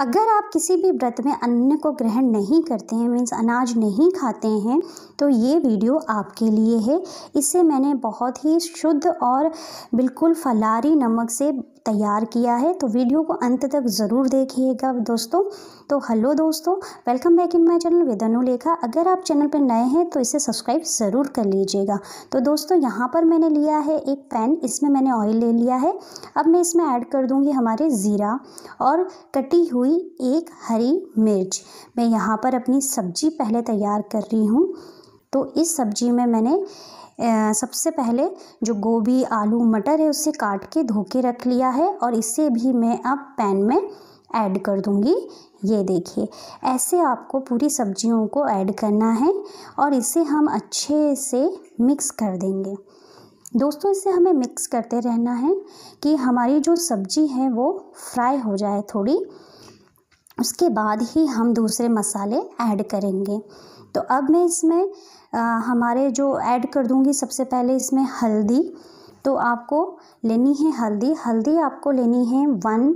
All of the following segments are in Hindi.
अगर आप किसी भी व्रत में अन्न को ग्रहण नहीं करते हैं मीन्स अनाज नहीं खाते हैं तो ये वीडियो आपके लिए है इससे मैंने बहुत ही शुद्ध और बिल्कुल फलारी नमक से तैयार किया है तो वीडियो को अंत तक ज़रूर देखिएगा दोस्तों तो हेलो दोस्तों welcome back in my channel वेदनु लेखा अगर आप चैनल पर नए हैं तो इसे सब्सक्राइब ज़रूर कर लीजिएगा तो दोस्तों यहाँ पर मैंने लिया है एक पैन इसमें मैंने ऑयल ले लिया है अब मैं इसमें ऐड कर दूँगी हमारे ज़ीरा और कटी हुई एक हरी मिर्च मैं यहाँ पर अपनी सब्जी पहले तैयार कर रही हूँ तो इस सब्जी में मैंने सबसे पहले जो गोभी आलू मटर है उसे काट के धो के रख लिया है और इसे भी मैं अब पैन में ऐड कर दूंगी ये देखिए ऐसे आपको पूरी सब्जियों को ऐड करना है और इसे हम अच्छे से मिक्स कर देंगे दोस्तों इसे हमें मिक्स करते रहना है कि हमारी जो सब्जी है वो फ्राई हो जाए थोड़ी उसके बाद ही हम दूसरे मसाले ऐड करेंगे तो अब मैं इसमें हमारे जो ऐड कर दूँगी सबसे पहले इसमें हल्दी तो आपको लेनी है हल्दी हल्दी आपको लेनी है वन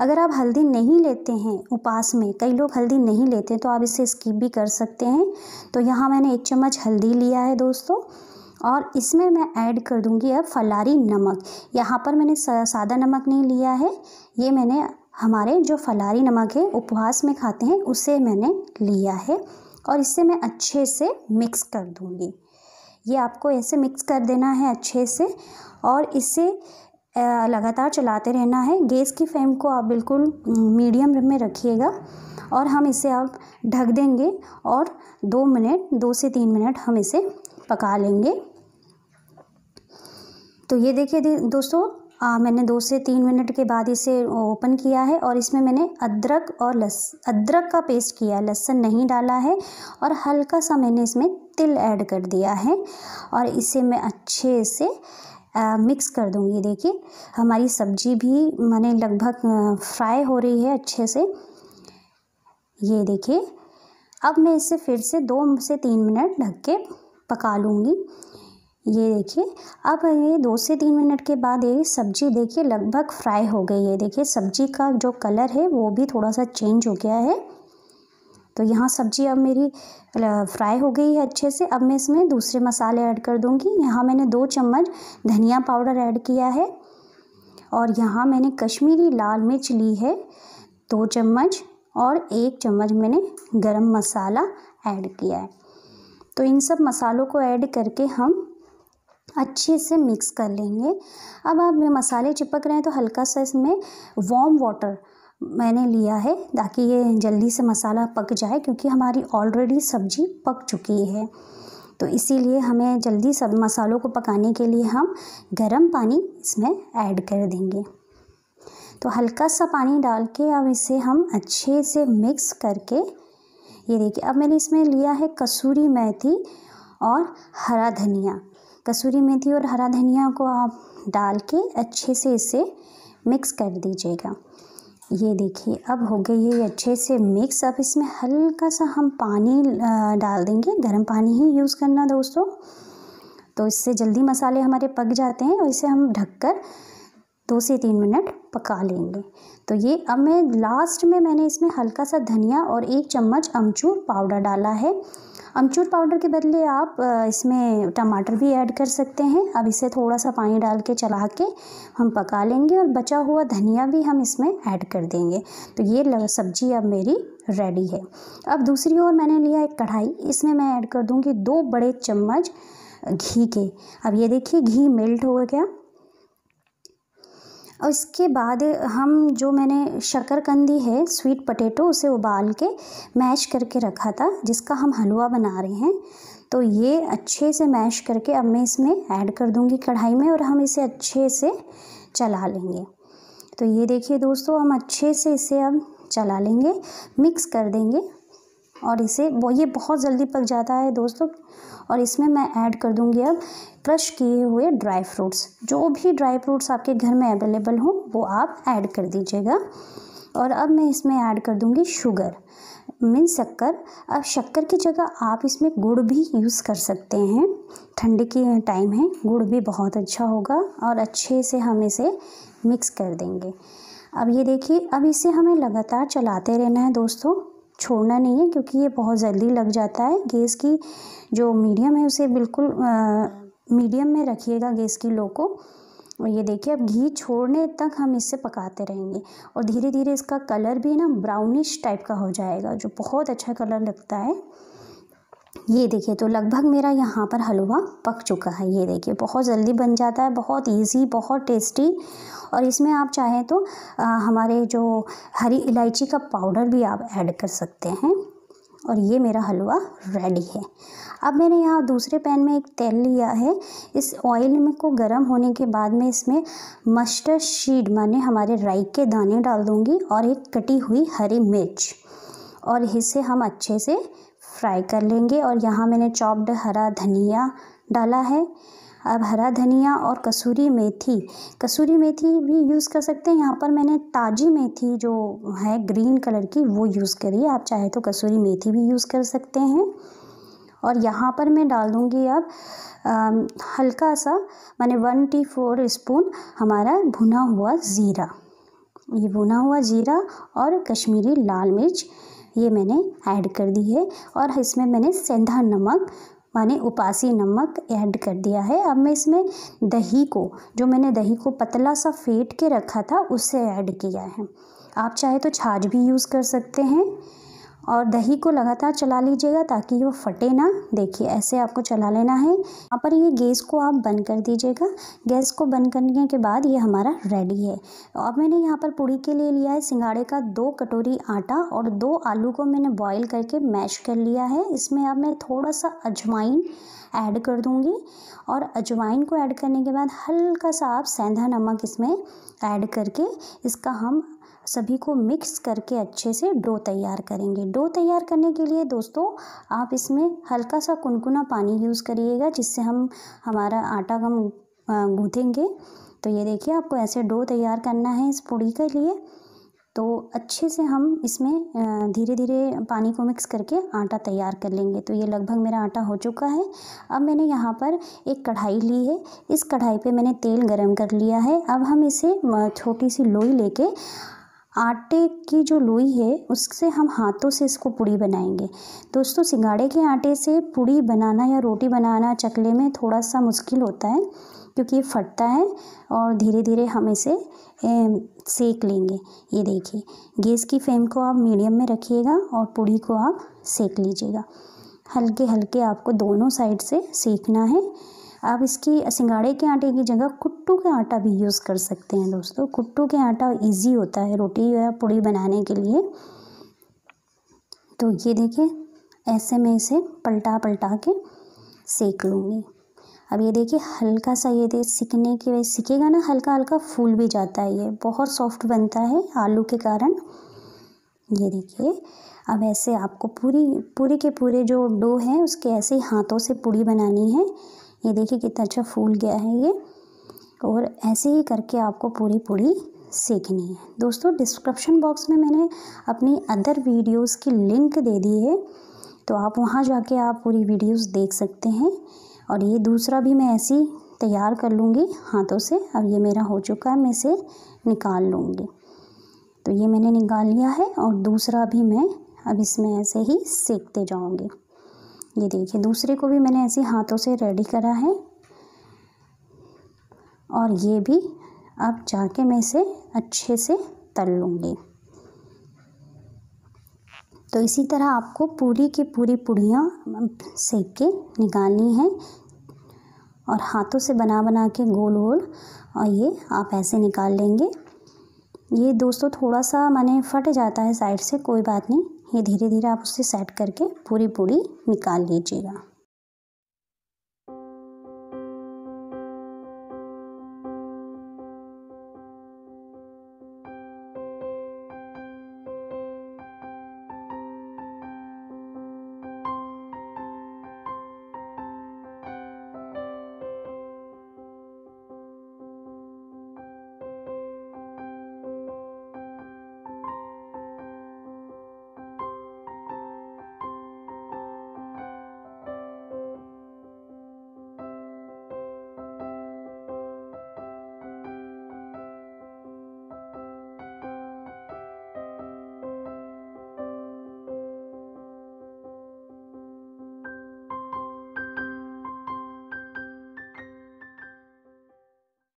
अगर आप हल्दी नहीं लेते हैं उपास में कई लोग हल्दी नहीं लेते तो आप इसे स्किप भी कर सकते हैं तो यहाँ मैंने एक चम्मच हल्दी लिया है दोस्तों और इसमें मैं ऐड कर दूंगी अब फलारी नमक यहाँ पर मैंने सादा नमक नहीं लिया है ये मैंने हमारे जो फलारी नमक है उपवास में खाते हैं उसे मैंने लिया है और इसे मैं अच्छे से मिक्स कर दूँगी ये आपको ऐसे मिक्स कर देना है अच्छे से और इसे लगातार चलाते रहना है गैस की फ्लेम को आप बिल्कुल मीडियम में रखिएगा और हम इसे आप ढक देंगे और दो मिनट दो से तीन मिनट हम इसे पका लेंगे तो ये देखिए दोस्तों आ, मैंने दो से तीन मिनट के बाद इसे ओपन किया है और इसमें मैंने अदरक और लस अदरक का पेस्ट किया है लहसन नहीं डाला है और हल्का सा मैंने इसमें तिल ऐड कर दिया है और इसे मैं अच्छे से आ, मिक्स कर दूँगी देखिए हमारी सब्जी भी मैंने लगभग फ्राई हो रही है अच्छे से ये देखिए अब मैं इसे फिर से दो से तीन मिनट ढक के पका लूँगी ये देखिए अब ये दो से तीन मिनट के बाद ये सब्ज़ी देखिए लगभग फ्राई हो गई है देखिए सब्ज़ी का जो कलर है वो भी थोड़ा सा चेंज हो गया है तो यहाँ सब्ज़ी अब मेरी फ्राई हो गई है अच्छे से अब मैं इसमें दूसरे मसाले ऐड कर दूँगी यहाँ मैंने दो चम्मच धनिया पाउडर ऐड किया है और यहाँ मैंने कश्मीरी लाल मिर्च ली है दो चम्मच और एक चम्मच मैंने गरम मसाला ऐड किया है तो इन सब मसालों को ऐड करके हम अच्छे से मिक्स कर लेंगे अब आप मसाले चिपक रहे हैं तो हल्का सा इसमें वॉम वाटर मैंने लिया है ताकि ये जल्दी से मसाला पक जाए क्योंकि हमारी ऑलरेडी सब्जी पक चुकी है तो इसीलिए हमें जल्दी सब मसालों को पकाने के लिए हम गर्म पानी इसमें ऐड कर देंगे तो हल्का सा पानी डाल के अब इसे हम अच्छे से मिक्स करके ये देखिए अब मैंने इसमें लिया है कसूरी मेथी और हरा धनिया कसूरी मेथी और हरा धनिया को आप डाल के अच्छे से इसे मिक्स कर दीजिएगा ये देखिए अब हो गई है ये अच्छे से मिक्स अब इसमें हल्का सा हम पानी डाल देंगे गर्म पानी ही यूज़ करना दोस्तों तो इससे जल्दी मसाले हमारे पक जाते हैं और इसे हम ढककर दो से तीन मिनट पका लेंगे तो ये अब मैं लास्ट में मैंने इसमें हल्का सा धनिया और एक चम्मच अमचूर पाउडर डाला है अमचूर पाउडर के बदले आप इसमें टमाटर भी ऐड कर सकते हैं अब इसे थोड़ा सा पानी डाल के चला के हम पका लेंगे और बचा हुआ धनिया भी हम इसमें ऐड कर देंगे तो ये सब्जी अब मेरी रेडी है अब दूसरी ओर मैंने लिया एक कढ़ाई इसमें मैं ऐड कर दूँगी दो बड़े चम्मच घी के अब ये देखिए घी मेल्ट हो गया और इसके बाद हम जो मैंने शकरकंदी है स्वीट पटेटो उसे उबाल के मैश करके रखा था जिसका हम हलवा बना रहे हैं तो ये अच्छे से मैश करके अब मैं इसमें ऐड कर दूंगी कढ़ाई में और हम इसे अच्छे से चला लेंगे तो ये देखिए दोस्तों हम अच्छे से इसे अब चला लेंगे मिक्स कर देंगे और इसे वो ये बहुत जल्दी पक जाता है दोस्तों और इसमें मैं ऐड कर दूंगी अब क्रश किए हुए ड्राई फ्रूट्स जो भी ड्राई फ्रूट्स आपके घर में अवेलेबल हों वो आप ऐड कर दीजिएगा और अब मैं इसमें ऐड कर दूंगी शुगर मीन शक्कर अब शक्कर की जगह आप इसमें गुड़ भी यूज़ कर सकते हैं ठंड की टाइम है गुड़ भी बहुत अच्छा होगा और अच्छे से हम इसे मिक्स कर देंगे अब ये देखिए अब इसे हमें लगातार चलाते रहना है दोस्तों छोड़ना नहीं है क्योंकि ये बहुत जल्दी लग जाता है गैस की जो मीडियम है उसे बिल्कुल मीडियम में रखिएगा गैस की लो को और ये देखिए अब घी छोड़ने तक हम इसे पकाते रहेंगे और धीरे धीरे इसका कलर भी ना ब्राउनिश टाइप का हो जाएगा जो बहुत अच्छा कलर लगता है ये देखिए तो लगभग मेरा यहाँ पर हलवा पक चुका है ये देखिए बहुत जल्दी बन जाता है बहुत इजी बहुत टेस्टी और इसमें आप चाहें तो आ, हमारे जो हरी इलायची का पाउडर भी आप ऐड कर सकते हैं और ये मेरा हलवा रेडी है अब मैंने यहाँ दूसरे पैन में एक तेल लिया है इस ऑयल में को गर्म होने के बाद में इसमें मस्टर्ड सीड माने हमारे राई के दाने डाल दूँगी और एक कटी हुई हरी मिर्च और इसे हम अच्छे से फ्राई कर लेंगे और यहाँ मैंने चॉप्ड हरा धनिया डाला है अब हरा धनिया और कसूरी मेथी कसूरी मेथी भी यूज़ कर सकते हैं यहाँ पर मैंने ताज़ी मेथी जो है ग्रीन कलर की वो यूज़ करी आप चाहे तो कसूरी मेथी भी यूज़ कर सकते हैं और यहाँ पर मैं डाल दूँगी अब हल्का सा मैंने वन टी फोर स्पून हमारा भुना हुआ ज़ीरा ये भुना हुआ ज़ीरा और कश्मीरी लाल मिर्च ये मैंने ऐड कर दी है और इसमें मैंने सेंधा नमक माने उपासी नमक ऐड कर दिया है अब मैं इसमें दही को जो मैंने दही को पतला सा फेंट के रखा था उससे ऐड किया है आप चाहे तो छाछ भी यूज़ कर सकते हैं और दही को लगातार चला लीजिएगा ताकि वो फटे ना देखिए ऐसे आपको चला लेना है यहाँ पर ये गैस को आप बंद कर दीजिएगा गैस को बंद करने के बाद ये हमारा रेडी है अब मैंने यहाँ पर पूड़ी के लिए लिया है सिंगाड़े का दो कटोरी आटा और दो आलू को मैंने बॉईल करके मैश कर लिया है इसमें अब मैं थोड़ा सा अजवाइन ऐड कर दूँगी और अजवाइन को ऐड करने के बाद हल्का सा आप सेंधा नमक इसमें ऐड करके इसका हम सभी को मिक्स करके अच्छे से डो तैयार करेंगे डो तैयार करने के लिए दोस्तों आप इसमें हल्का सा कुनकुना पानी यूज़ करिएगा जिससे हम हमारा आटा हम गूँथेंगे तो ये देखिए आपको ऐसे डो तैयार करना है इस पूड़ी के लिए तो अच्छे से हम इसमें धीरे धीरे पानी को मिक्स करके आटा तैयार कर लेंगे तो ये लगभग मेरा आटा हो चुका है अब मैंने यहाँ पर एक कढ़ाई ली है इस कढ़ाई पे मैंने तेल गरम कर लिया है अब हम इसे छोटी सी लोई लेके आटे की जो लोई है उससे हम हाथों से इसको पूड़ी बनाएंगे दोस्तों सिंगाड़े के आटे से पूड़ी बनाना या रोटी बनाना चकले में थोड़ा सा मुश्किल होता है क्योंकि ये फटता है और धीरे धीरे हम इसे सेक लेंगे ये देखिए गैस की फ्लेम को आप मीडियम में रखिएगा और पूड़ी को आप सेक लीजिएगा हल्के हल्के आपको दोनों साइड से सेकना है आप इसकी सिंगाड़े के आटे की जगह कुट्टू का आटा भी यूज़ कर सकते हैं दोस्तों कुट्टू के आटा इजी होता है रोटी या पूड़ी बनाने के लिए तो ये देखिए ऐसे मैं इसे पलटा पलटा के सेक लूँगी अब ये देखिए हल्का सा ये दे सिकने के वजह सिकेगा ना हल्का हल्का फूल भी जाता है ये बहुत सॉफ्ट बनता है आलू के कारण ये देखिए अब ऐसे आपको पूरी पूरे के पूरे जो डो है उसके ऐसे हाथों से पूड़ी बनानी है ये देखिए कितना अच्छा फूल गया है ये और ऐसे ही करके आपको पूरी पूरी सीखनी है दोस्तों डिस्क्रिप्शन बॉक्स में मैंने अपनी अदर वीडियोस की लिंक दे दी है तो आप वहाँ जाके आप पूरी वीडियोस देख सकते हैं और ये दूसरा भी मैं ऐसी तैयार कर लूँगी हाथों से अब ये मेरा हो चुका है मैं इसे निकाल लूँगी तो ये मैंने निकाल लिया है और दूसरा भी मैं अब इसमें ऐसे ही सीखते जाऊँगी ये देखिए दूसरे को भी मैंने ऐसे हाथों से रेडी करा है और ये भी अब जाके मैं इसे अच्छे से तल लूँगी तो इसी तरह आपको पूरी की पूरी पुड़ियाँ सेक के निकालनी है और हाथों से बना बना के गोल गोल और ये आप ऐसे निकाल लेंगे ये दोस्तों थोड़ा सा मैंने फट जाता है साइड से कोई बात नहीं ये धीरे धीरे आप उसे सेट करके पूरी पूरी निकाल लीजिएगा